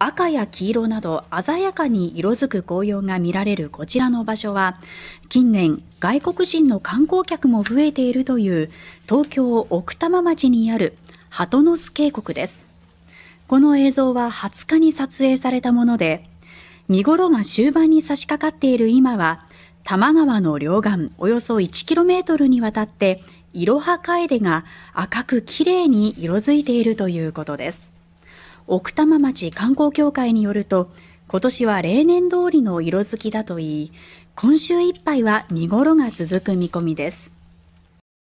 赤や黄色など鮮やかに色づく紅葉が見られるこちらの場所は近年外国人の観光客も増えているという東京奥多摩町にある鳩の巣渓谷ですこの映像は20日に撮影されたもので見頃が終盤に差し掛かっている今は多摩川の両岸およそ 1km にわたっていろはカエデが赤くきれいに色づいているということです。奥多摩町観光協会によると、今年は例年通りの色づきだといい、今週いっぱいは見頃が続く見込みです。